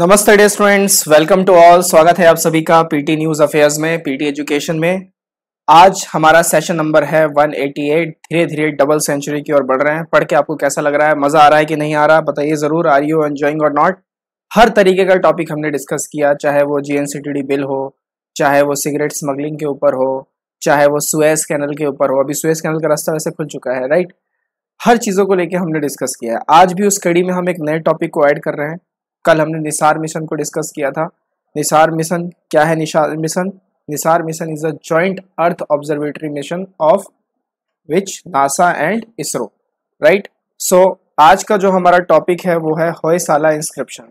नमस्ते dear students welcome to all स्वागत है आप सभी का पीटी न्यूज अफेयर्स में पीटी एजुकेशन में आज हमारा सेशन नंबर है 188 धीरे धीरे डबल सेंचुरी की ओर बढ़ रहे हैं पढ़ के आपको कैसा लग रहा है मजा आ रहा है कि नहीं आ रहा बताइए जरूर आर यू एंजॉइंग और नॉट हर तरीके का टॉपिक हमने डिस्कस किया चाहे वो जी बिल हो चाहे वो सिगरेट स्मगलिंग के ऊपर हो चाहे वो सुएस कैनल के ऊपर हो अभी सुएस कैनल का रास्ता वैसे खुल चुका है राइट हर चीज़ों को लेके हमने डिस्कस किया है आज भी उस कड़ी में हम एक नए टॉपिक को ऐड कर रहे हैं कल हमने निसार मिशन को डिस्कस किया था निसार मिशन क्या है NISAR mission NISAR mission is a joint earth observatory mission of which NASA and ISRO right so आज का जो हमारा टॉपिक है वो है होयसाला इंस्क्रिप्शन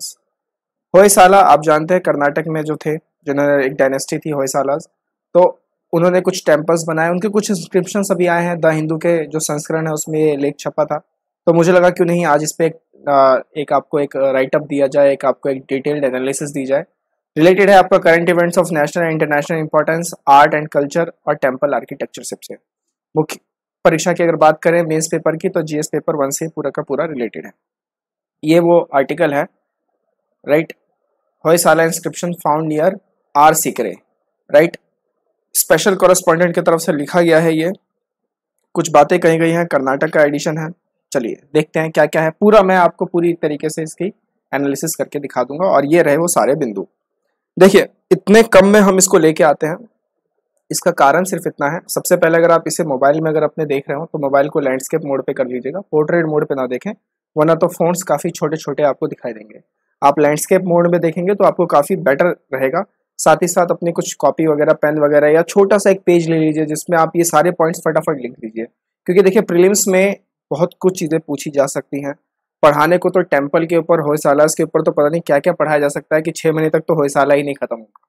होयसाला आप जानते हैं कर्नाटक में जो थे जिन्होंने एक डायनेस्टी थी होयसाला तो उन्होंने कुछ टेम्पल्स बनाए उनके कुछ इंस्क्रिप्शन अभी आए हैं द हिंदू के जो संस्करण है उसमें ये लेख छपा था तो मुझे लगा क्यों नहीं आज इस पर एक एक आपको एक राइटअप दिया जाए एक आपको एक डिटेल्ड एनालिसिस दी जाए रिलेटेड है आपका current events of national and international importance art and culture और टेम्पल आर्किटेक्चर सबसे मुख्य परीक्षा की अगर बात करें मेन्स पेपर की तो जीएस पेपर वन से पूरा का पूरा रिलेटेड है ये वो आर्टिकल है right Hoysala inscription found near R Sikere right special correspondent की तरफ से लिखा गया है ये कुछ बातें कही गई हैं कर्नाटक का एडिशन है चलिए देखते हैं क्या क्या है पूरा मैं आपको पूरी तरीके से इसकी एनालिसिस करके दिखा दूंगा और ये रहे वो सारे बिंदु देखिए इतने कम में हम इसको लेके आते हैं इसका कारण सिर्फ इतना है सबसे पहले अगर आप इसे मोबाइल में अगर अपने देख रहे हो तो मोबाइल को लैंडस्केप मोड पे कर लीजिएगा पोर्ट्रेट मोड पे ना देखें वरना तो फोन्स काफ़ी छोटे छोटे आपको दिखाई देंगे आप लैंडस्केप मोड में देखेंगे तो आपको काफ़ी बेटर रहेगा साथ ही साथ अपने कुछ कॉपी वगैरह पेन वगैरह या छोटा सा एक पेज ले लीजिए जिसमें आप ये सारे पॉइंट्स फटाफट लिख दीजिए क्योंकि देखिए प्रीलिम्स में बहुत कुछ चीज़ें पूछी जा सकती हैं पढ़ाने को तो टेम्पल के ऊपर होयसालास के ऊपर तो पता नहीं क्या क्या पढ़ाया जा सकता है कि छः महीने तक तो होयसाला ही नहीं खत्म होगा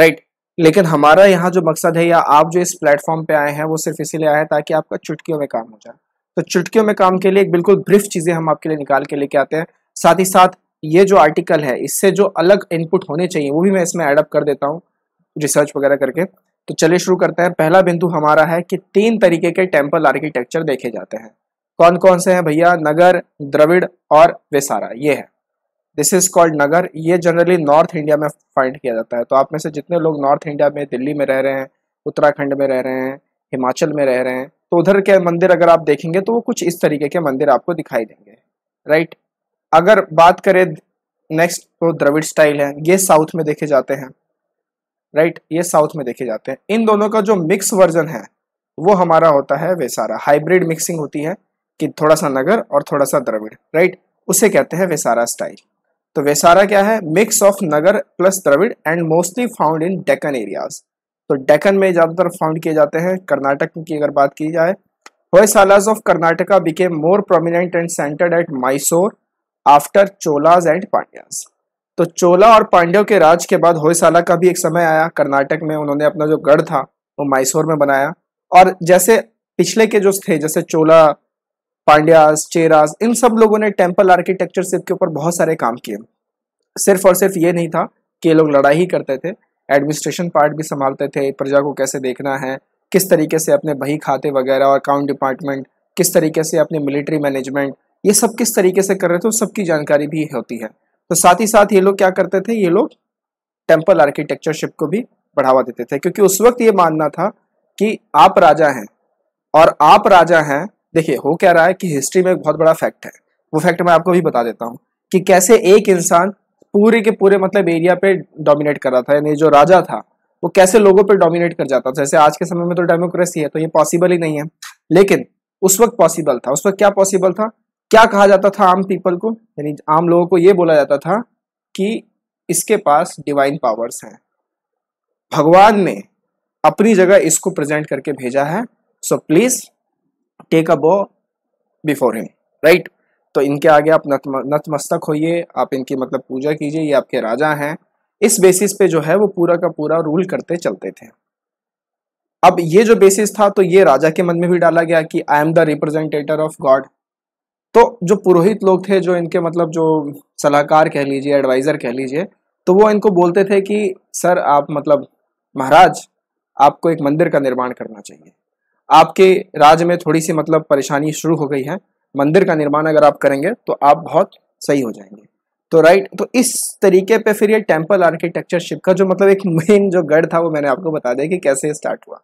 राइट लेकिन हमारा यहाँ जो मकसद है या आप जो इस प्लेटफॉर्म पे आए हैं वो सिर्फ इसीलिए आए हैं ताकि आपका चुटकियों में काम हो जाए तो चुटकियों में काम के लिए एक बिल्कुल ब्रीफ चीज़ें हम आपके लिए निकाल के लेके आते हैं साथ ही साथ ये जो आर्टिकल है इससे जो अलग इनपुट होने चाहिए वो भी मैं इसमें एडअप कर देता हूँ रिसर्च वगैरह करके तो चलिए शुरू करते हैं पहला बिंदु हमारा है कि तीन तरीके के टेम्पल आर्किटेक्चर देखे जाते हैं कौन कौन से हैं भैया नगर द्रविड़ और वेसारा ये है दिस इज कॉल्ड नगर ये जनरली नॉर्थ इंडिया में फाइंड किया जाता है तो आप में से जितने लोग नॉर्थ इंडिया में दिल्ली में रह रहे हैं उत्तराखंड में रह रहे हैं हिमाचल में रह रहे हैं तो उधर के मंदिर अगर आप देखेंगे तो वो कुछ इस तरीके के मंदिर आपको दिखाई देंगे राइट अगर बात करें नेक्स्ट तो द्रविड़ स्टाइल है ये साउथ में देखे जाते हैं राइट ये साउथ में देखे जाते हैं इन दोनों का जो मिक्स वर्जन है वो हमारा होता है वेसारा हाइब्रिड मिक्सिंग होती है कि थोड़ा सा नगर और थोड़ा सा द्रविड़ राइट उसे कहते हैं वेसारा स्टाइल तो वेसारा क्या है mix of Nagara plus Dravida and mostly found in Deccan areas तो डेकन में ज़्यादातर फाउंड किए जाते हैं कर्नाटक की अगर बात की जाए Hoysalas of Karnataka became more prominent and centred at Mysore after Cholas and Pandyas तो चोला और पांड्यों के राज के बाद होयसाला का भी एक समय आया कर्नाटक में उन्होंने अपना जो गढ़ था वो माइसोर में बनाया और जैसे पिछले के जो थे जैसे चोला पांड्यास चेरास इन सब लोगों ने टेम्पल आर्किटेक्चर शिप के ऊपर बहुत सारे काम किए सिर्फ और सिर्फ ये नहीं था कि ये लोग लड़ाई ही करते थे एडमिनिस्ट्रेशन पार्ट भी संभालते थे प्रजा को कैसे देखना है किस तरीके से अपने बही खाते वगैरह और अकाउंट डिपार्टमेंट किस तरीके से अपने मिलिट्री मैनेजमेंट ये सब किस तरीके से कर रहे थे सबकी जानकारी भी होती है तो साथ ही साथ ये लोग क्या करते थे ये लोग टेम्पल आर्किटेक्चरशिप को भी बढ़ावा देते थे क्योंकि उस वक्त ये मानना था कि आप राजा हैं और आप राजा हैं देखिए हो क्या रहा है कि हिस्ट्री में एक बहुत बड़ा फैक्ट है वो फैक्ट मैं आपको भी बता देता हूँ कि कैसे एक इंसान पूरे के पूरे मतलब एरिया पे डोमिनेट कर रहा था यानी जो राजा था वो कैसे लोगों पे डोमिनेट कर जाता था जैसे आज के समय में तो डेमोक्रेसी है तो ये पॉसिबल ही नहीं है लेकिन उस वक्त पॉसिबल था उस वक्त क्या पॉसिबल था क्या कहा जाता था आम पीपल को यानी आम लोगों को ये बोला जाता था कि इसके पास डिवाइन पावर्स हैं भगवान ने अपनी जगह इसको प्रेजेंट करके भेजा है सो प्लीज़ टेक अ बो बिफोर हिम राइट तो इनके आगे आप नतमस्तक होइए आप इनकी मतलब पूजा कीजिए ये आपके राजा हैं इस बेसिस पे जो है वो पूरा का पूरा रूल करते चलते थे अब ये जो बेसिस था तो ये राजा के मन में भी डाला गया कि I am the representator of god तो जो पुरोहित लोग थे जो इनके मतलब जो सलाहकार कह लीजिए एडवाइज़र कह लीजिए तो वो इनको बोलते थे कि सर आप मतलब महाराज आपको एक मंदिर का निर्माण करना चाहिए आपके राज्य में थोड़ी सी मतलब परेशानी शुरू हो गई है मंदिर का निर्माण अगर आप करेंगे तो आप बहुत सही हो जाएंगे तो राइट तो इस तरीके पे फिर ये टेम्पल आर्किटेक्चरशिप का जो मतलब एक मेन जो गढ़ था वो मैंने आपको बता दिया कि कैसे स्टार्ट हुआ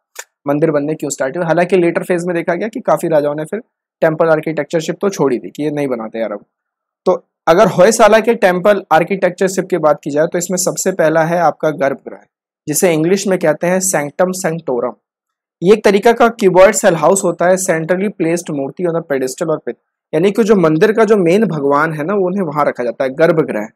मंदिर बनने क्यों स्टार्ट हुआ हालांकि लेटर फेज में देखा गया कि काफ़ी राजाओं ने फिर टेम्पल आर्किटेक्चरशिप तो छोड़ी दी कि ये नहीं बनाते यार अब तो अगर होयसाला के टेम्पल आर्किटेक्चरशिप की बात की जाए तो इसमें सबसे पहला है आपका गर्भगृह जिसे इंग्लिश में कहते हैं सेंक्टम सेंटोरम ये एक तरीका का क्यूबॉइड सेल हाउस होता है centrally placed murti on pedestal और पिथ यानी कि जो मंदिर का जो मेन भगवान है ना वो उन्हें वहां रखा जाता है गर्भगृह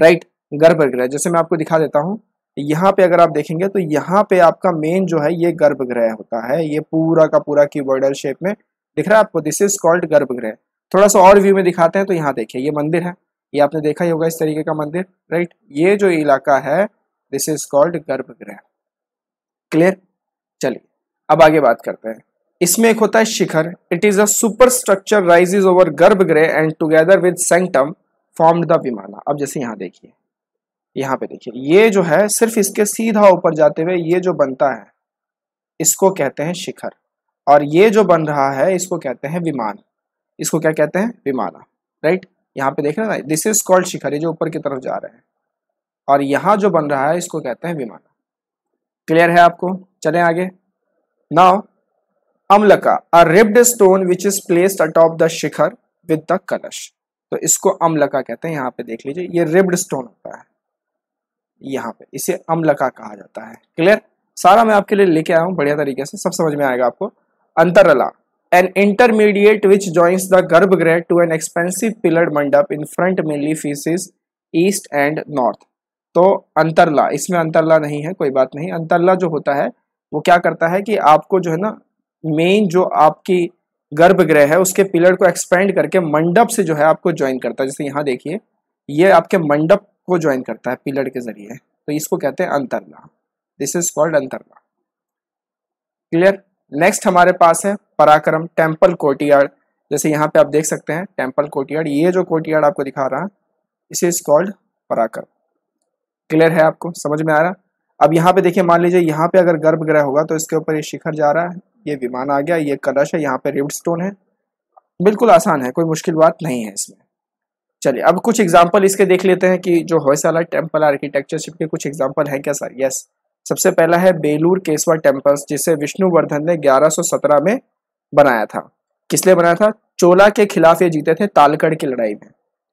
राइट गर्भगृह जैसे मैं आपको दिखा देता हूँ यहाँ पे अगर आप देखेंगे तो यहाँ पे आपका मेन जो है ये गर्भगृह होता है ये पूरा का पूरा क्यूबॉइडल शेप में दिख रहा है आपको दिस इज कॉल्ड गर्भगृह थोड़ा सा और व्यू में दिखाते हैं तो यहाँ देखिए ये मंदिर है ये आपने देखा ही होगा इस तरीके का मंदिर राइट ये जो इलाका है this is called garbhagriha clear चलिए अब आगे बात करते हैं इसमें एक होता है shikhara it is upper structure rises over garbha griha and together with sanctum formed the vimana अब जैसे यहाँ देखिए यहाँ पे देखिए ये जो है सिर्फ इसके सीधा ऊपर जाते हुए ये जो बनता है इसको कहते हैं शिखर और ये जो बन रहा है इसको कहते हैं विमान इसको क्या कहते हैं विमाना राइट यहाँ पे देख रहे ना दिस इज कॉल्ड शिखर ये जो ऊपर की तरफ जा रहे हैं और यहाँ जो बन रहा है इसको कहते हैं विमाना क्लियर है आपको चले आगे now amlaka a ribbed stone which is placed atop the shikhar with the kalash तो इसको अमलका कहते हैं यहाँ पे देख लीजिए ये रिब्ड स्टोन होता है यहाँ पे इसे अमलका कहा जाता है क्लियर सारा मैं आपके लिए लेके आया हूँ बढ़िया तरीके से सब समझ में आएगा आपको antarala an intermediate which joins the garbhagriha to an expensive pillar mandapa in front mainly faces east and north तो अंतरला इसमें अंतरला नहीं है कोई बात नहीं अंतरला जो होता है वो क्या करता है कि आपको जो है ना मेन जो आपकी गर्भगृह है उसके पिलर को एक्सपेंड करके मंडप से जो है आपको ज्वाइन करता है जैसे यहाँ देखिए ये आपके मंडप को ज्वाइन करता है पिलर के जरिए तो इसको कहते हैं antarala this is called antarala clear next हमारे पास है पराक्रम टेम्पल कोटियार्ड जैसे यहाँ पे आप देख सकते हैं टेम्पल कोटियार्ड ये जो कोटियार्ड आपको दिखा रहा है इसे इज कॉल्ड पराक्रम क्लियर है आपको समझ में आ रहा अब यहाँ पे देखिए मान लीजिए यहाँ पे अगर गर्भगृह होगा तो इसके ऊपर ये शिखर जा रहा है ये विमान आ गया ये कलश है यहाँ पे रिव्ड स्टोन है बिल्कुल आसान है कोई मुश्किल बात नहीं है इसमें चलिए अब कुछ एग्जाम्पल इसके देख लेते हैं कि जो होयसाला टेम्पल आर्किटेक्चरशिप के कुछ एग्जाम्पल हैं क्या सर यस सबसे पहला है बेलूर केसवा टेम्पल्स जिसे विष्णुवर्धन ने ग्यारह में बनाया था किस लिए बनाया था चोला के खिलाफ ये जीते थे तालकड़ की लड़ाई में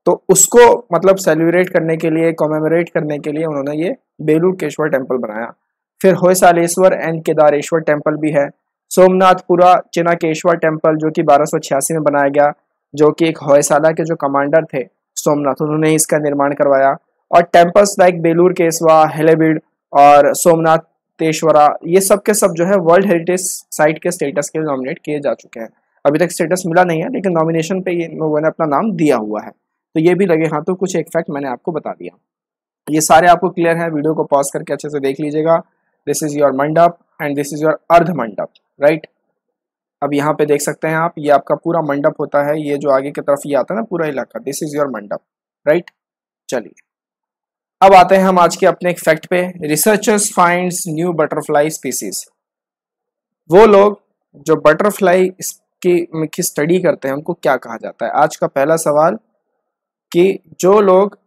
तो उसको मतलब सेलिब्रेट करने के लिए कॉमेमोरेट करने के लिए उन्होंने ये बेलूर केश्वर टेम्पल बनाया फिर होयसालेश्वर एंड केदारेश्वर टेम्पल भी है सोमनाथपुरा चिनाकेश्वर टेम्पल जो कि बारह में बनाया गया जो कि एक होयसाला के जो कमांडर थे सोमनाथ उन्होंने इसका निर्माण करवाया और टेम्पल्स लाइक बेलूर केसवा हेलेबिड और सोमनाथ तेश्वरा ये सब के सब जो है वर्ल्ड हेरिटेज साइट के स्टेटस के नॉमिनेट किए जा चुके हैं अभी तक स्टेटस मिला नहीं है लेकिन नॉमिनेशन पे ये लोगों ने अपना नाम दिया हुआ है तो ये भी लगे हाथों तो कुछ एक फैक्ट मैंने आपको बता दिया ये सारे आपको क्लियर है वीडियो को पॉज करके अच्छे से देख लीजिएगा this is your mandapa and this is your ardha mandapa right अब यहाँ पे देख सकते हैं आप ये आपका पूरा मंडप होता है ये जो आगे की तरफ ये आता है ना पूरा इलाका this is your mandapa right चलिए अब आते हैं हम आज के अपने एक फैक्ट पे researchers finds new butterfly species वो लोग जो बटरफ्लाई की स्टडी करते हैं उनको क्या कहा जाता है आज का पहला सवाल कि जो लोग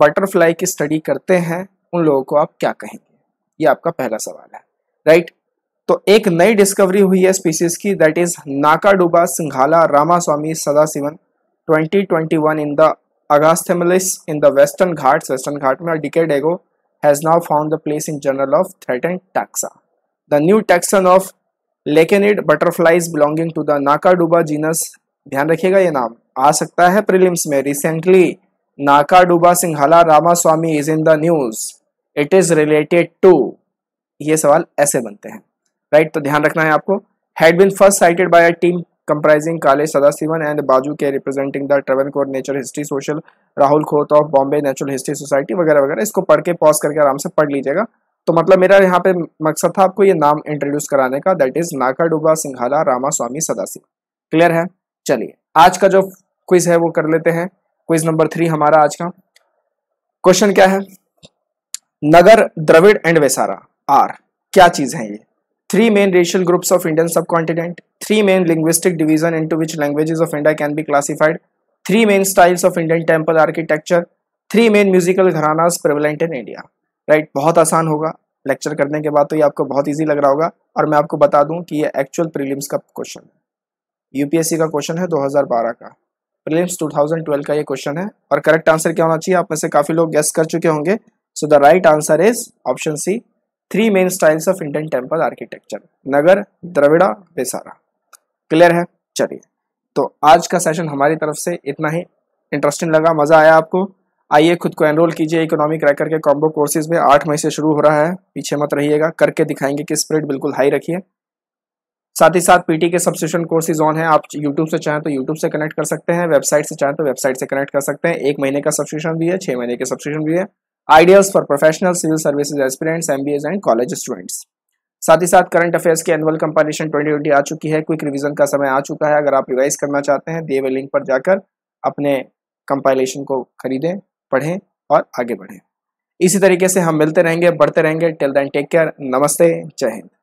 बटरफ्लाई की स्टडी करते हैं उन लोगों को आप क्या कहेंगे ये आपका पहला सवाल है राइट तो एक नई डिस्कवरी हुई है स्पीसीज की that is Nacaduba Sinhala Ramaswamy Sadasivan 2021 in the Agasthyamalais in the western Ghat western Ghat में decade ago has now found the place in general of threatened taxa the new taxon of lycaenid butterflies belonging to the Nacaduba genus ध्यान रखिएगा ये नाम आ सकता है prelims में recently नाका डूबा Sinhala Ramaswamy is in the news it is related to ये सवाल ऐसे बनते हैं राइट right? तो ध्यान रखना है आपको had been first sighted by a team comprising Kale Sadasivan and Baiju K representing the Travancore nature history social Rahul Khot of Bombay natural history society वगैरह वगैरह इसको पढ़ के पॉज करके आराम से पढ़ लीजिएगा तो मतलब मेरा यहाँ पे मकसद था आपको ये नाम इंट्रोड्यूस कराने का दैट इज नाका डूबा सिंघाला रामा स्वामी सदाशिव क्लियर है चलिए आज का जो क्विज है वो कर लेते हैं क्विज नंबर थ्री हमारा आज का क्वेश्चन क्या है नगर द्रविड़ एंड वेसारा आर क्या चीज है ये three main racial groups of Indian subcontinent three main linguistic division into which languages of India can be classified three main styles of Indian temple architecture three main musical gharanas prevalent in India right बहुत आसान होगा lecture करने के बाद तो ये आपको बहुत ईजी लग रहा होगा और मैं आपको बता दूँ कि ये एक्चुअल प्रिलियम्स का क्वेश्चन है यूपीएससी का क्वेश्चन है दो हजार बारह का प्रीलिम्स 2012 का ये क्वेश्चन है और करेक्ट आंसर क्या होना चाहिए आप में से काफ़ी लोग गेस कर चुके होंगे so the right answer is option C three main styles of Indian temple architecture Nagara Dravida Vesara clear है चलिए तो आज का सेशन हमारी तरफ से इतना ही इंटरेस्टिंग लगा मज़ा आया आपको आइए खुद को एनरोल कीजिए इकोनॉमिक रैकर के कॉम्बो कोर्सेज में आठ मई से शुरू हो रहा है पीछे मत रहिएगा करके दिखाएंगे कि स्प्रेड बिल्कुल हाई रखिए साथ ही साथ पीटी के सब्सक्रिप्शन कोर्सेज ऑन है आप यूट्यूब से चाहें तो यूट्यूब से कनेक्ट कर सकते हैं वेबसाइट से चाहें तो वेबसाइट से कनेक्ट कर सकते हैं एक महीने का सब्सक्रिप्शन भी है छह महीने के सब्सक्रिप्शन भी है ideas for professional civil services experience M and college students साथ ही साथ करंट अफेयर्स की एनुअल कंपटीशन ट्वेंटी आ चुकी है क्विक रिविजन का समय आ चुका है अगर आप रिवाइज करना चाहते हैं दिए हुए लिंक पर जाकर अपने कंपाइलेशन को खरीदें पढ़ें और आगे बढ़ें इसी तरीके से हम मिलते रहेंगे बढ़ते रहेंगे टिल देन टेक केयर नमस्ते जय हिंद